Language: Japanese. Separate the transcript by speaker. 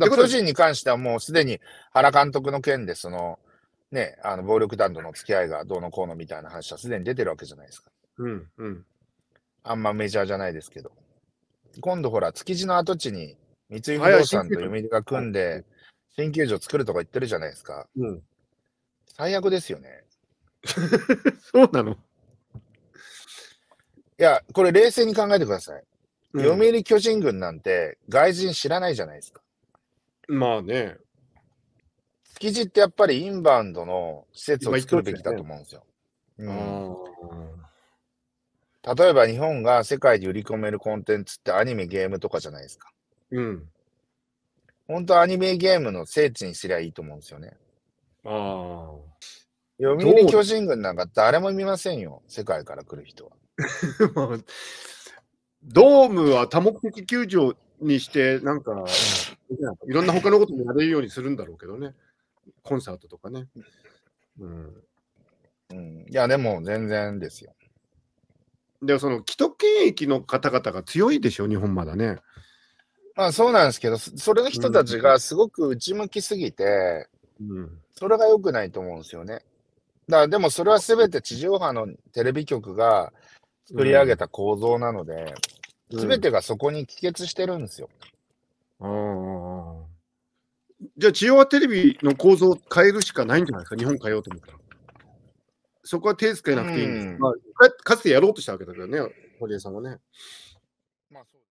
Speaker 1: だから巨人に
Speaker 2: 関してはもうすでに原監督の件で、その、ね、あの暴力団との付き合いがどうのこうのみたいな話はすでに出てるわけじゃないですか。うんうん。あんまメジャーじゃないですけど。今度ほら、築地の跡地に三井不動産と読売が組んで、新球場作るとか言ってるじゃないですか。うん。最悪ですよね。そうなのいや、これ冷静に考えてください。うん、読売巨人軍なんて外人知らないじゃないですか。
Speaker 1: まあね。
Speaker 2: 築地ってやっぱりインバウンドの施設を作るべきだと思うんですよ。うん、例えば日本が世界で売り込めるコンテンツってアニメ、ゲームとかじゃないですか。うん。本当アニメ、ゲームの聖地にすりゃいいと思うんですよね。
Speaker 1: ああ。読売巨人軍な
Speaker 2: んか誰も見ませんよ、世界から来る人は。
Speaker 1: ドームは多目的球場にして、なんか、いろんな他のこともやれるようにするんだろうけどね、コンサートとかね。うん、いや、でも全然ですよ。でもその既得権益の方々が強いでしょ、日本まだね。まあそうな
Speaker 2: んですけど、それの人たちがすごく内向きすぎて、うん、それが良くないと思うんですよね。だからでもそれは全て地上波のテレビ局が作り上げた構造なので、
Speaker 1: うん、全てがそこに帰
Speaker 2: 結してるんですよ。
Speaker 1: うんじゃあ、地上波テレビの構造を変えるしかないんじゃないですか、日本変えようと思ったら。そこは手をつけなくていいんです、うん、まあ、かつてやろうとしたわけだけどね、堀江さんはね。
Speaker 2: まあそう